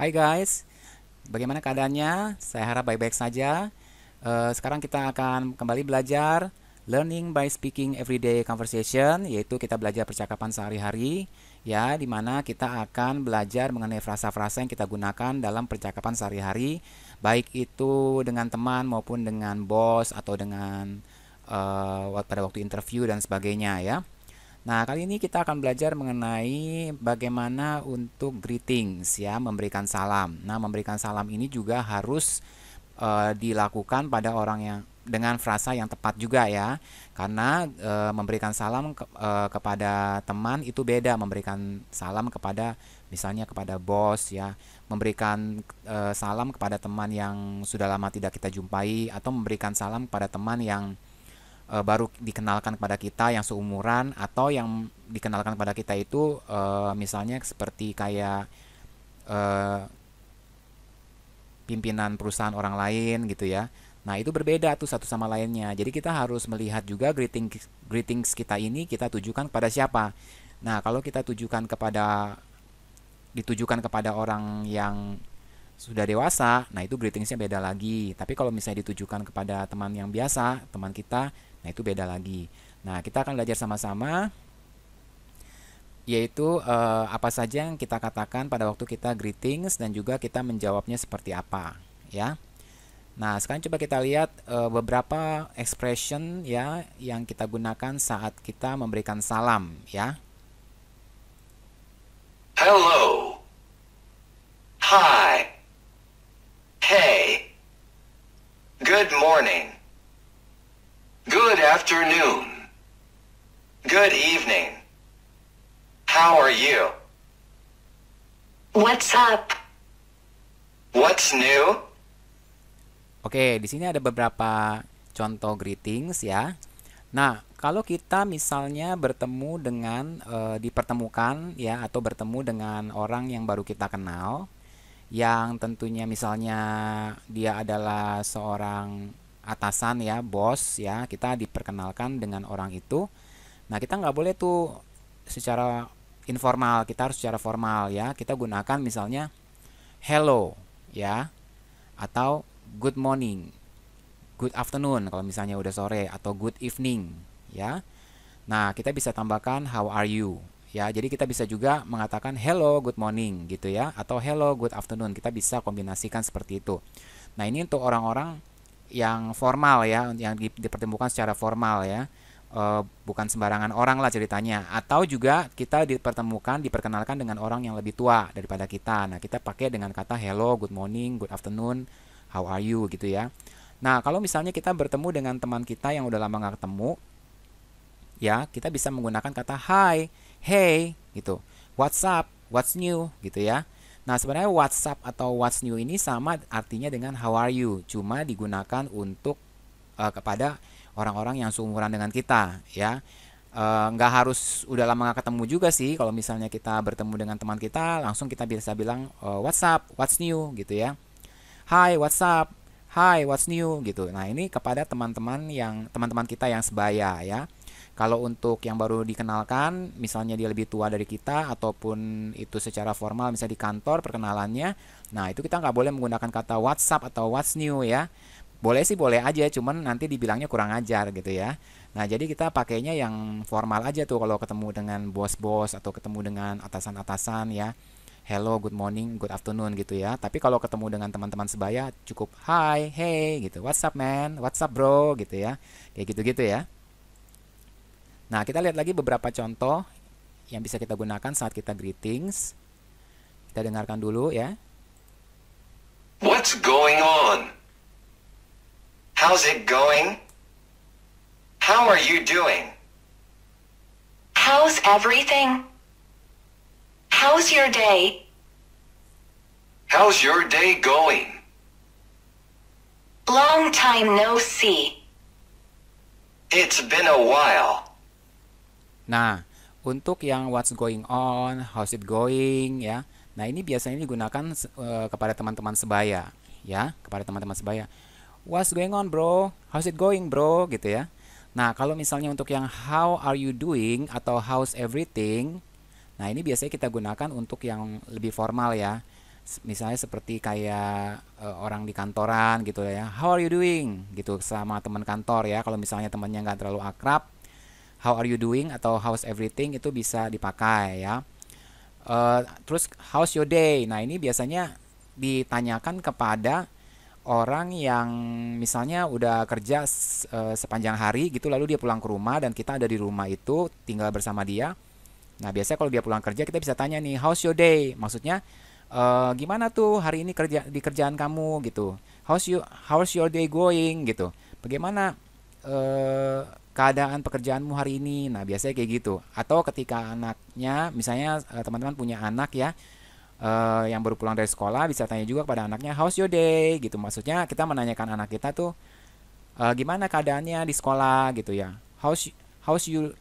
Hai guys, bagaimana keadaannya? Saya harap baik-baik saja. Uh, sekarang kita akan kembali belajar Learning by Speaking Everyday Conversation, yaitu kita belajar percakapan sehari-hari, ya, di mana kita akan belajar mengenai frasa-frasa yang kita gunakan dalam percakapan sehari-hari, baik itu dengan teman maupun dengan bos atau dengan uh, pada waktu interview dan sebagainya, ya. Nah, kali ini kita akan belajar mengenai bagaimana untuk greetings ya, memberikan salam. Nah, memberikan salam ini juga harus e, dilakukan pada orang yang dengan frasa yang tepat juga ya. Karena e, memberikan salam ke, e, kepada teman itu beda memberikan salam kepada misalnya kepada bos ya, memberikan e, salam kepada teman yang sudah lama tidak kita jumpai atau memberikan salam kepada teman yang uh, baru dikenalkan kepada kita yang seumuran atau yang dikenalkan kepada kita itu uh, misalnya seperti kayak uh, pimpinan perusahaan orang lain gitu ya. Nah, itu berbeda tuh satu sama lainnya. Jadi kita harus melihat juga greeting greetings kita ini kita tujukan kepada siapa. Nah, kalau kita tujukan kepada ditujukan kepada orang yang sudah dewasa, nah itu greetingsnya beda lagi. Tapi kalau misalnya ditujukan kepada teman yang biasa, teman kita, Nah, itu beda lagi. Nah, kita akan belajar sama-sama yaitu eh, apa saja yang kita katakan pada waktu kita greetings dan juga kita menjawabnya seperti apa, ya. Nah, sekarang coba kita lihat eh, beberapa expression ya yang kita gunakan saat kita memberikan salam ya. Hello. Hi. afternoon. Good evening. How are you? What's up? What's new? Oke, di sini ada beberapa contoh greetings ya. Nah, kalau kita misalnya bertemu dengan e, dipertemukan ya atau bertemu dengan orang yang baru kita kenal yang tentunya misalnya dia adalah seorang atasan ya bos ya kita diperkenalkan dengan orang itu nah kita nggak boleh tuh secara informal kita harus secara formal ya kita gunakan misalnya hello ya atau good morning good afternoon kalau misalnya udah sore atau good evening ya nah kita bisa tambahkan how are you ya jadi kita bisa juga mengatakan hello good morning gitu ya atau hello good afternoon kita bisa kombinasikan seperti itu nah ini untuk orang-orang yang formal ya yang dipertemukan secara formal ya e, bukan sembarangan orang lah ceritanya atau juga kita dipertemukan diperkenalkan dengan orang yang lebih tua daripada kita nah kita pakai dengan kata hello good morning good afternoon how are you gitu ya nah kalau misalnya kita bertemu dengan teman kita yang udah lama nggak ketemu ya kita bisa menggunakan kata hi hey gitu what's up what's new gitu ya Nah, sebenarnya WhatsApp atau What's New ini sama artinya dengan How are you, cuma digunakan untuk uh, kepada orang-orang yang seumuran dengan kita, ya. Eh, nggak uh, harus udah lama nggak ketemu juga sih. Kalau misalnya kita bertemu dengan teman kita, langsung kita bisa bilang uh, eh, WhatsApp, What's New, gitu ya. Hi, WhatsApp, Hi, What's New, gitu. Nah, ini kepada teman-teman yang teman-teman kita yang sebaya, ya kalau untuk yang baru dikenalkan, misalnya dia lebih tua dari kita ataupun itu secara formal misalnya di kantor perkenalannya, nah itu kita nggak boleh menggunakan kata WhatsApp atau What's New ya. Boleh sih boleh aja, cuman nanti dibilangnya kurang ajar gitu ya. Nah jadi kita pakainya yang formal aja tuh kalau ketemu dengan bos-bos atau ketemu dengan atasan-atasan ya. Hello, good morning, good afternoon gitu ya. Tapi kalau ketemu dengan teman-teman sebaya cukup hi, hey gitu. What's up man? What's up bro gitu ya. Kayak gitu-gitu ya. Nah, kita lihat lagi beberapa contoh yang bisa kita gunakan saat kita greetings. Kita dengarkan dulu ya. What's going on? How's it going? How are you doing? How's everything? How's your day? How's your day going? Long time no see. It's been a while. Nah, untuk yang what's going on, how's it going ya. Nah, ini biasanya digunakan uh, kepada teman-teman sebaya ya, kepada teman-teman sebaya. What's going on, bro? How's it going, bro? gitu ya. Nah, kalau misalnya untuk yang how are you doing atau how's everything, nah ini biasanya kita gunakan untuk yang lebih formal ya. Misalnya seperti kayak uh, orang di kantoran gitu ya. How are you doing? gitu sama teman kantor ya. Kalau misalnya temannya nggak terlalu akrab, how are you doing atau how's everything itu bisa dipakai ya. Uh, terus how's your day? Nah, ini biasanya ditanyakan kepada orang yang misalnya udah kerja uh, sepanjang hari gitu lalu dia pulang ke rumah dan kita ada di rumah itu tinggal bersama dia. Nah, biasanya kalau dia pulang kerja kita bisa tanya nih, how's your day? Maksudnya uh, gimana tuh hari ini kerja di kerjaan kamu gitu. How's you how's your day going gitu. Bagaimana uh, keadaan pekerjaanmu hari ini. Nah, biasanya kayak gitu. Atau ketika anaknya, misalnya eh, teman-teman punya anak ya, uh, yang baru pulang dari sekolah bisa tanya juga kepada anaknya how's your day gitu maksudnya kita menanyakan anak kita tuh uh, gimana keadaannya di sekolah gitu ya how's how's you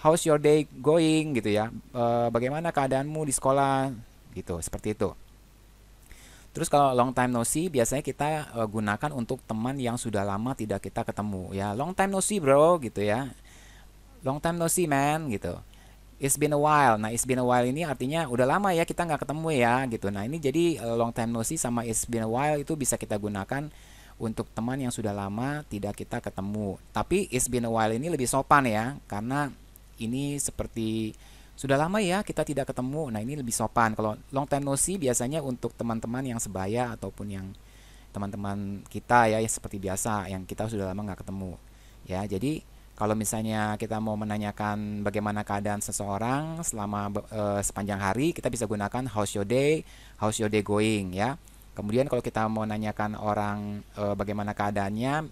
how's your day going gitu ya uh, bagaimana keadaanmu di sekolah gitu seperti itu Terus kalau long time no see biasanya kita uh, gunakan untuk teman yang sudah lama tidak kita ketemu ya. Long time no see bro gitu ya. Long time no see man gitu. It's been a while. Nah, it's been a while ini artinya udah lama ya kita nggak ketemu ya gitu. Nah, ini jadi eh, long time no see sama it's been a while itu bisa kita gunakan untuk teman yang sudah lama tidak kita ketemu. Tapi it's been a while ini lebih sopan ya karena ini seperti sudah lama ya kita tidak ketemu. Nah, ini lebih sopan. Kalau long time no see biasanya untuk teman-teman yang sebaya ataupun yang teman-teman kita ya, ya seperti biasa yang kita sudah lama nggak ketemu. Ya, jadi kalau misalnya kita mau menanyakan bagaimana keadaan seseorang selama uh, sepanjang hari, kita bisa gunakan how's your day, how's your day going ya. Kemudian kalau kita mau nanyakan orang e, bagaimana keadaannya,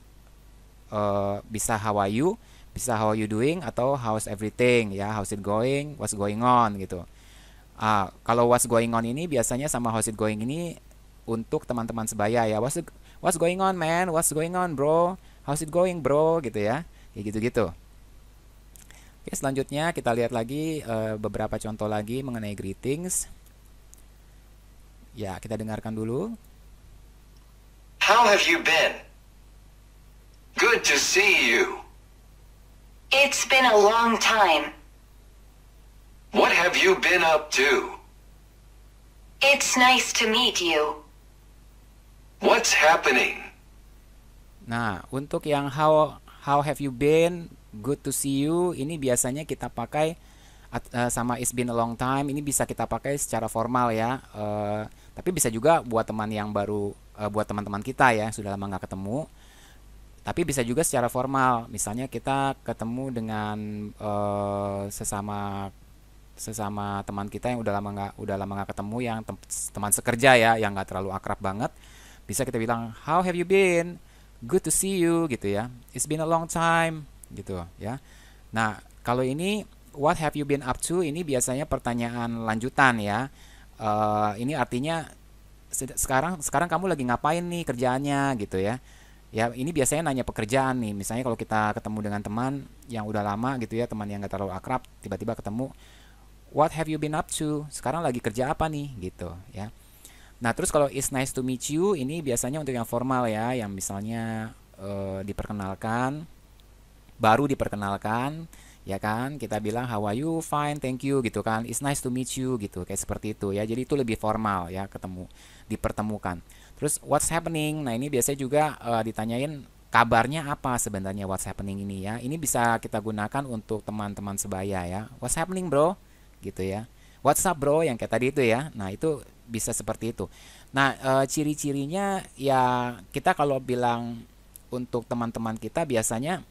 e, bisa you bisa how are you doing atau how's everything ya how's it going what's going on gitu uh, kalau what's going on ini biasanya sama how's it going ini untuk teman-teman sebaya ya what's what's going on man what's going on bro how's it going bro gitu ya kayak gitu-gitu oke selanjutnya kita lihat lagi uh, beberapa contoh lagi mengenai greetings ya kita dengarkan dulu how have you been good to see you It's been a long time. What have you been up to? It's nice to meet you. What's happening? Nah, untuk yang how how have you been? Good to see you. Ini biasanya kita pakai uh, sama it's been a long time. Ini bisa kita pakai secara formal ya. Uh, tapi bisa juga buat teman yang baru uh, buat teman-teman kita ya sudah lama nggak ketemu tapi bisa juga secara formal misalnya kita ketemu dengan uh, sesama sesama teman kita yang udah lama nggak udah lama nggak ketemu yang tem teman sekerja ya yang nggak terlalu akrab banget bisa kita bilang how have you been good to see you gitu ya it's been a long time gitu ya nah kalau ini what have you been up to ini biasanya pertanyaan lanjutan ya uh, ini artinya sekarang sekarang kamu lagi ngapain nih kerjaannya gitu ya ya ini biasanya nanya pekerjaan nih misalnya kalau kita ketemu dengan teman yang udah lama gitu ya teman yang gak terlalu akrab tiba-tiba ketemu what have you been up to sekarang lagi kerja apa nih gitu ya nah terus kalau it's nice to meet you ini biasanya untuk yang formal ya yang misalnya uh, diperkenalkan baru diperkenalkan ya kan kita bilang how are you fine thank you gitu kan it's nice to meet you gitu kayak seperti itu ya jadi itu lebih formal ya ketemu dipertemukan terus what's happening nah ini biasanya juga uh, ditanyain kabarnya apa sebenarnya what's happening ini ya ini bisa kita gunakan untuk teman-teman sebaya ya what's happening bro gitu ya what's up bro yang kayak tadi itu ya nah itu bisa seperti itu nah uh, ciri-cirinya ya kita kalau bilang untuk teman-teman kita biasanya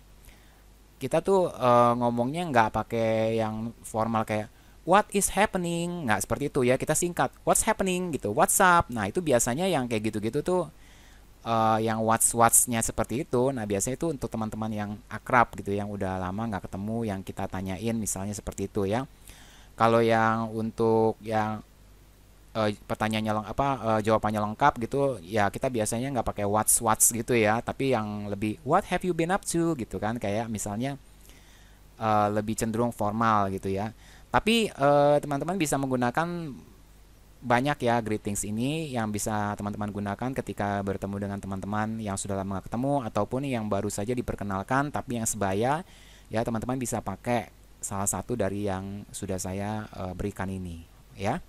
kita tuh uh, ngomongnya nggak pakai yang formal kayak what is happening nggak seperti itu ya kita singkat what's happening gitu what's up nah itu biasanya yang kayak gitu-gitu tuh uh, yang what's what's-nya seperti itu nah biasanya itu untuk teman-teman yang akrab gitu yang udah lama nggak ketemu yang kita tanyain misalnya seperti itu ya kalau yang untuk yang uh, pertanyaannya leng apa uh, jawabannya lengkap gitu ya kita biasanya nggak pakai what's what's gitu ya tapi yang lebih what have you been up to gitu kan kayak misalnya uh, lebih cenderung formal gitu ya tapi teman-teman uh, bisa menggunakan banyak ya greetings ini yang bisa teman-teman gunakan ketika bertemu dengan teman-teman yang sudah lama ketemu ataupun yang baru saja diperkenalkan tapi yang sebaya ya teman-teman bisa pakai salah satu dari yang sudah saya uh, berikan ini ya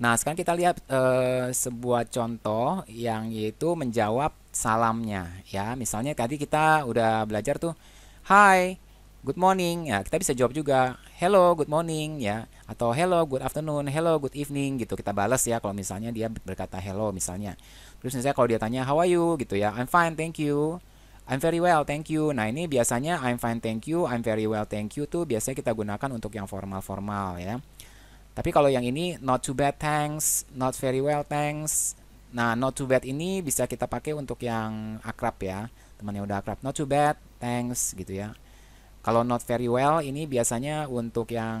Nah, sekarang kita lihat e, sebuah contoh yang yaitu menjawab salamnya ya. Misalnya tadi kita udah belajar tuh hi, good morning. Ya, kita bisa jawab juga hello, good morning ya atau hello, good afternoon, hello, good evening gitu. Kita balas ya kalau misalnya dia berkata hello misalnya. Terus misalnya kalau dia tanya how are you gitu ya, I'm fine, thank you. I'm very well, thank you. Nah, ini biasanya I'm fine, thank you, I'm very well, thank you tuh biasanya kita gunakan untuk yang formal-formal ya. Tapi kalau yang ini not too bad thanks, not very well thanks. Nah, not too bad ini bisa kita pakai untuk yang akrab ya, teman yang udah akrab. Not too bad, thanks gitu ya. Kalau not very well ini biasanya untuk yang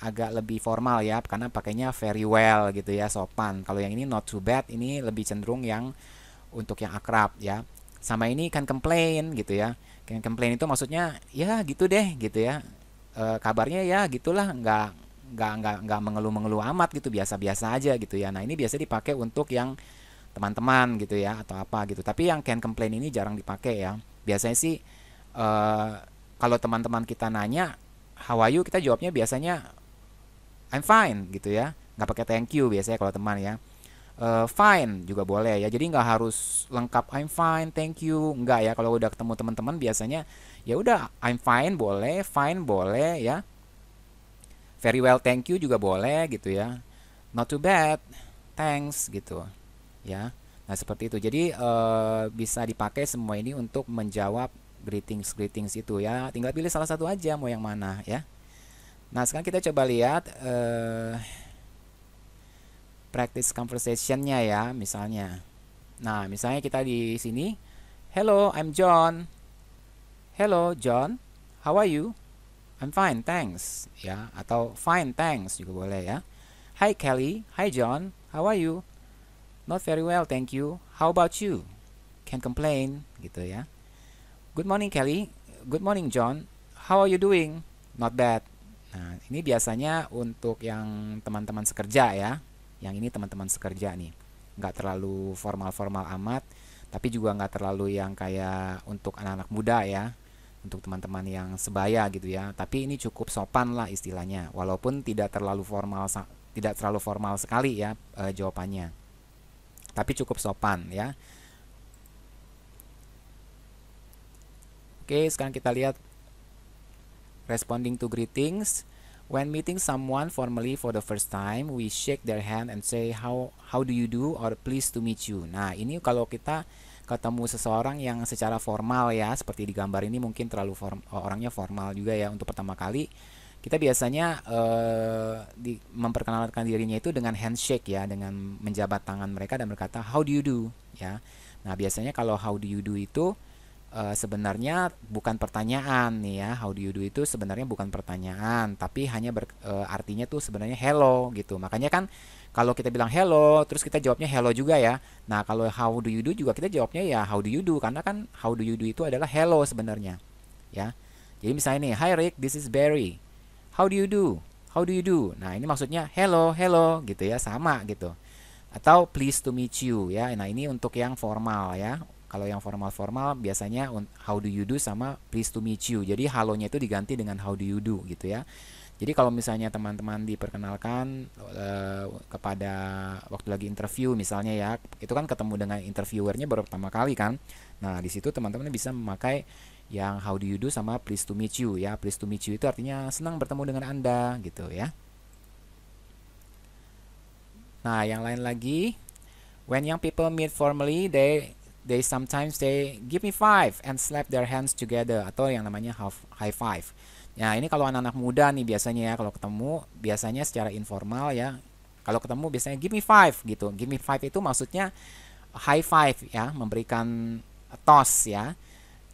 agak lebih formal ya, karena pakainya very well gitu ya, sopan. Kalau yang ini not too bad ini lebih cenderung yang untuk yang akrab ya. Sama ini kan complain gitu ya. Can complain itu maksudnya ya gitu deh gitu ya. E, kabarnya ya gitulah nggak nggak nggak nggak mengeluh-mengeluh amat gitu biasa-biasa aja gitu ya nah ini biasa dipakai untuk yang teman-teman gitu ya atau apa gitu tapi yang can complain ini jarang dipakai ya biasanya sih uh, kalau teman-teman kita nanya how are you kita jawabnya biasanya I'm fine gitu ya nggak pakai thank you biasanya kalau teman ya uh, fine juga boleh ya jadi nggak harus lengkap I'm fine thank you nggak ya kalau udah ketemu teman-teman biasanya ya udah I'm fine boleh fine boleh ya very well thank you juga boleh gitu ya not too bad thanks gitu ya nah seperti itu jadi uh, bisa dipakai semua ini untuk menjawab greetings greetings itu ya tinggal pilih salah satu aja mau yang mana ya nah sekarang kita coba lihat uh, practice conversationnya ya misalnya nah misalnya kita di sini hello I'm John hello John how are you I'm fine, thanks ya atau fine, thanks juga boleh ya. Hi Kelly, hi John, how are you? Not very well, thank you. How about you? Can't complain gitu ya. Good morning Kelly, good morning John. How are you doing? Not bad. Nah, ini biasanya untuk yang teman-teman sekerja ya. Yang ini teman-teman sekerja nih. Gak terlalu formal-formal amat, tapi juga gak terlalu yang kayak untuk anak-anak muda ya untuk teman-teman yang sebaya gitu ya. Tapi ini cukup sopan lah istilahnya, walaupun tidak terlalu formal tidak terlalu formal sekali ya e, jawabannya. Tapi cukup sopan ya. Oke, sekarang kita lihat responding to greetings. When meeting someone formally for the first time, we shake their hand and say how how do you do or pleased to meet you. Nah, ini kalau kita ketemu seseorang yang secara formal ya seperti di gambar ini mungkin terlalu form, orangnya formal juga ya untuk pertama kali kita biasanya uh, di, memperkenalkan dirinya itu dengan handshake ya dengan menjabat tangan mereka dan berkata how do you do ya nah biasanya kalau how do you do itu Eh, sebenarnya bukan pertanyaan nih ya how do you do itu sebenarnya bukan pertanyaan tapi hanya ber, uh, artinya tuh sebenarnya hello gitu makanya kan kalau kita bilang hello terus kita jawabnya hello juga ya nah kalau how do you do juga kita jawabnya ya how do you do karena kan how do you do itu adalah hello sebenarnya ya jadi misalnya nih hi Rick this is Barry how do you do how do you do nah ini maksudnya hello hello gitu ya sama gitu atau please to meet you ya nah ini untuk yang formal ya kalau yang formal-formal biasanya how do you do sama Please to meet you. Jadi halonya itu diganti dengan how do you do gitu ya. Jadi kalau misalnya teman-teman diperkenalkan uh, kepada waktu lagi interview misalnya ya, itu kan ketemu dengan interviewernya baru pertama kali kan. Nah, di situ teman-teman bisa memakai yang how do you do sama Please to meet you ya. Please to meet you itu artinya senang bertemu dengan Anda gitu ya. Nah, yang lain lagi when young people meet formally they they sometimes they give me five and slap their hands together atau yang namanya half high five. Ya ini kalau anak-anak muda nih biasanya ya kalau ketemu biasanya secara informal ya kalau ketemu biasanya give me five gitu. Give me five itu maksudnya high five ya memberikan toss ya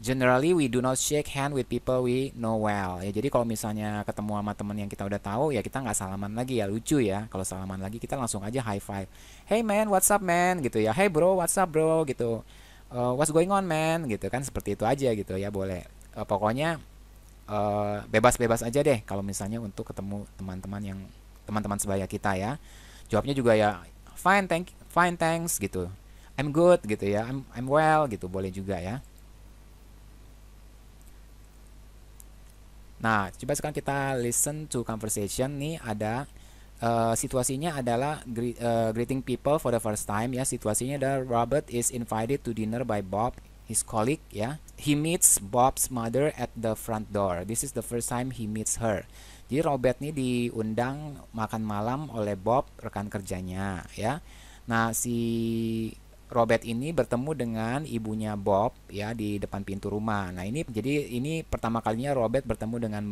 generally we do not shake hand with people we know well ya jadi kalau misalnya ketemu sama teman yang kita udah tahu ya kita nggak salaman lagi ya lucu ya kalau salaman lagi kita langsung aja high five hey man what's up man gitu ya hey bro what's up bro gitu uh, what's going on man gitu kan seperti itu aja gitu ya boleh uh, pokoknya eh, bebas-bebas uh, aja deh kalau misalnya untuk ketemu teman-teman yang teman-teman sebaya kita ya jawabnya juga ya fine thank fine thanks gitu I'm good gitu ya I'm I'm well gitu boleh juga ya Nah, coba sekarang kita listen to conversation nih ada uh, situasinya adalah gre uh, greeting people for the first time ya. Situasinya adalah Robert is invited to dinner by Bob, his colleague ya. He meets Bob's mother at the front door. This is the first time he meets her. Jadi Robert nih diundang makan malam oleh Bob rekan kerjanya ya. Nah, si Robert ini bertemu dengan ibunya Bob ya di depan pintu rumah. Nah, ini jadi ini pertama kalinya Robert bertemu dengan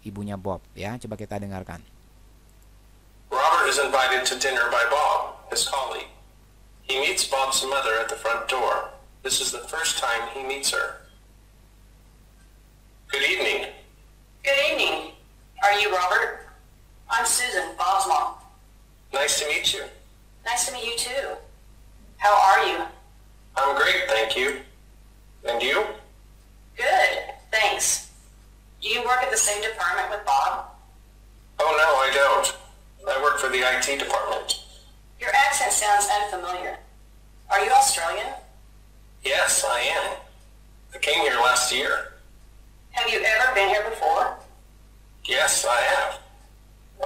ibunya Bob ya. Coba kita dengarkan. Robert is invited to dinner by Bob, his colleague. He meets Bob's mother at the front door. This is the first time he meets her. Good evening. Good evening. Are you Robert? I'm Susan, Bob's mom. Nice to meet you. Nice to meet you too. How are you? I'm great, thank you. And you? Good, thanks. Do you work at the same department with Bob? Oh, no, I don't. I work for the IT department. Your accent sounds unfamiliar. Are you Australian? Yes, I am. I came here last year. Have you ever been here before? Yes, I have.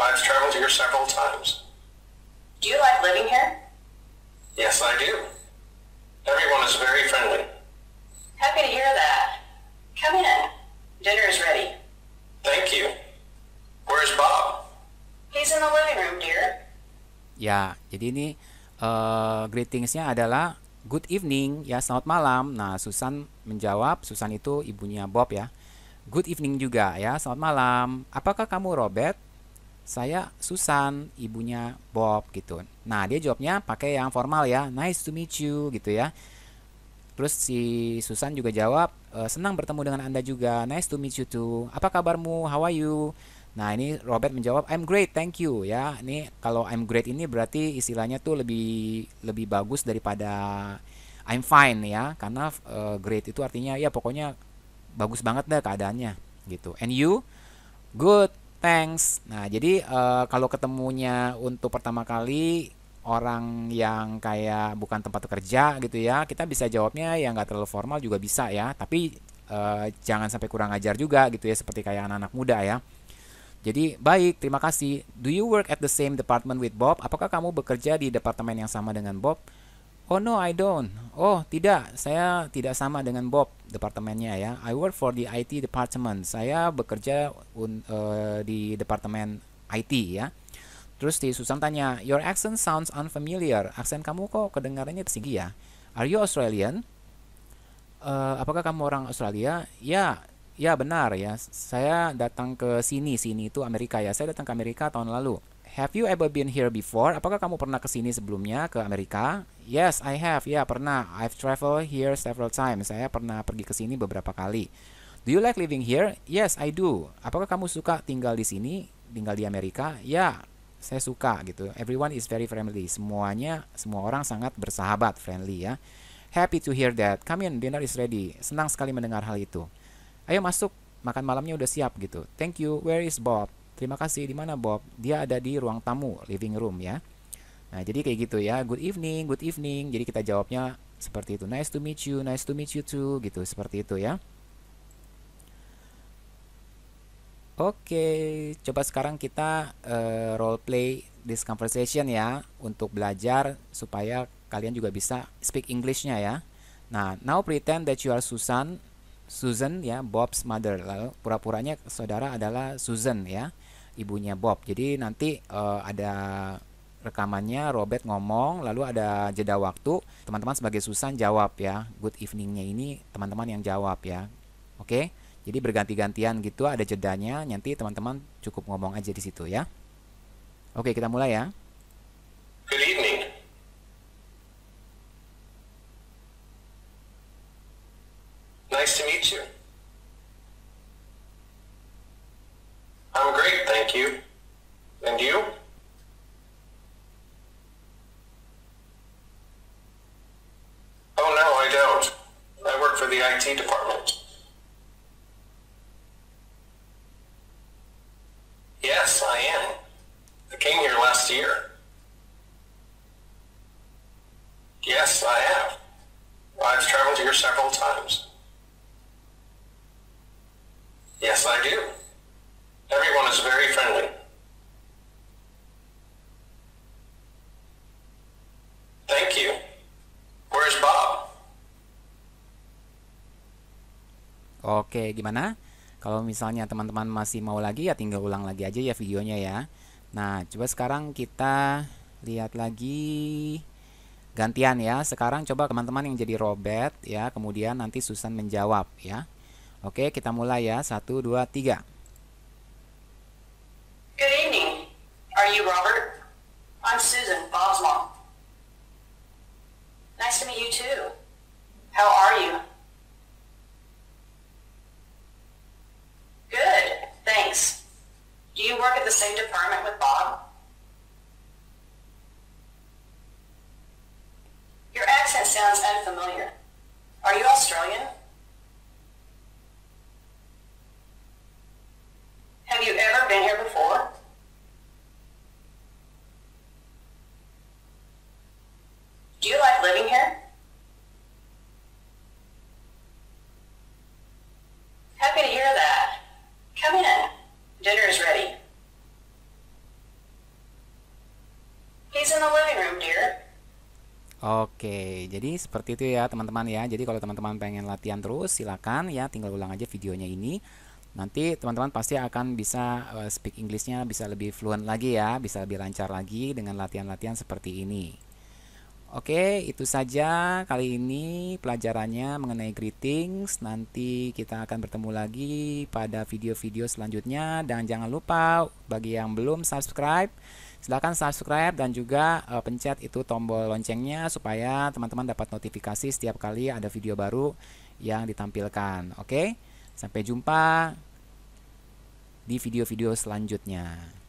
I've traveled here several times. Do you like living here? Yes, I do. Everyone is very friendly. Happy to hear that. Come in. Dinner is ready. Thank you. Where's Bob? He's in the living room, dear. Ya, jadi ini uh, greetingsnya adalah good evening, ya selamat malam. Nah, Susan menjawab, Susan itu ibunya Bob ya. Good evening juga ya, selamat malam. Apakah kamu Robert? saya Susan, ibunya Bob gitu. Nah, dia jawabnya pakai yang formal ya, nice to meet you gitu ya. Terus si Susan juga jawab, e, senang bertemu dengan Anda juga, nice to meet you too. Apa kabarmu? How are you? Nah, ini Robert menjawab, I'm great, thank you ya. Ini kalau I'm great ini berarti istilahnya tuh lebih lebih bagus daripada I'm fine ya, karena uh, great itu artinya ya pokoknya bagus banget deh keadaannya gitu. And you? Good Thanks. Nah, jadi uh, kalau ketemunya untuk pertama kali orang yang kayak bukan tempat kerja gitu ya, kita bisa jawabnya yang nggak terlalu formal juga bisa ya, tapi uh, jangan sampai kurang ajar juga gitu ya, seperti kayak anak-anak muda ya. Jadi baik, terima kasih. Do you work at the same department with Bob? Apakah kamu bekerja di departemen yang sama dengan Bob? Oh no, I don't. Oh, tidak, saya tidak sama dengan Bob departemennya ya. I work for the IT department. Saya bekerja un, uh, di departemen IT ya. Terus si Susan tanya, "Your accent sounds unfamiliar. Aksen kamu kok kedengarannya tersinggih ya? Are you Australian?" Uh, apakah kamu orang Australia? Ya, ya benar ya. Saya datang ke sini, sini itu Amerika ya. Saya datang ke Amerika tahun lalu. Have you ever been here before? Apakah kamu pernah ke sini sebelumnya ke Amerika? Yes, I have. Ya, yeah, pernah. I've traveled here several times. Saya pernah pergi ke sini beberapa kali. Do you like living here? Yes, I do. Apakah kamu suka tinggal di sini? Tinggal di Amerika? Ya, yeah, saya suka gitu. Everyone is very friendly. Semuanya, semua orang sangat bersahabat, friendly ya. Happy to hear that. Come in, dinner is ready. Senang sekali mendengar hal itu. Ayo masuk, makan malamnya udah siap gitu. Thank you. Where is Bob? Terima kasih. Di mana Bob? Dia ada di ruang tamu, living room ya. Nah, jadi kayak gitu ya. Good evening, good evening. Jadi kita jawabnya seperti itu. Nice to meet you, nice to meet you too gitu, seperti itu ya. Oke, coba sekarang kita uh, role play this conversation ya untuk belajar supaya kalian juga bisa speak Englishnya ya. Nah, now pretend that you are Susan, Susan ya, Bob's mother. Lalu pura-puranya saudara adalah Susan ya ibunya Bob. Jadi nanti uh, ada rekamannya Robert ngomong lalu ada jeda waktu teman-teman sebagai Susan jawab ya good eveningnya ini teman-teman yang jawab ya oke okay? jadi berganti-gantian gitu ada jedanya nanti teman-teman cukup ngomong aja di situ ya oke okay, kita mulai ya good evening nice to meet you Thank you. Oke, gimana? Kalau misalnya teman-teman masih mau lagi ya tinggal ulang lagi aja ya videonya ya. Nah, coba sekarang kita lihat lagi gantian ya. Sekarang coba teman-teman yang jadi Robert ya, kemudian nanti Susan menjawab ya. Oke, kita mulai ya. Satu, dua, tiga. Good evening. Are you Robert? I'm Susan, Bob's Nice to meet you too. How are you? Do you work at the same department with Bob? Your accent sounds unfamiliar. Oke, jadi seperti itu ya teman-teman ya. Jadi kalau teman-teman pengen latihan terus, silakan ya tinggal ulang aja videonya ini. Nanti teman-teman pasti akan bisa eh, speak Inggrisnya bisa lebih fluent lagi ya, bisa lebih lancar lagi dengan latihan-latihan seperti ini. Oke, itu saja kali ini pelajarannya mengenai greetings. Nanti kita akan bertemu lagi pada video-video selanjutnya dan jangan lupa bagi yang belum subscribe Silahkan subscribe dan juga uh, pencet itu tombol loncengnya supaya teman-teman dapat notifikasi setiap kali ada video baru yang ditampilkan. Oke, sampai jumpa di video-video selanjutnya.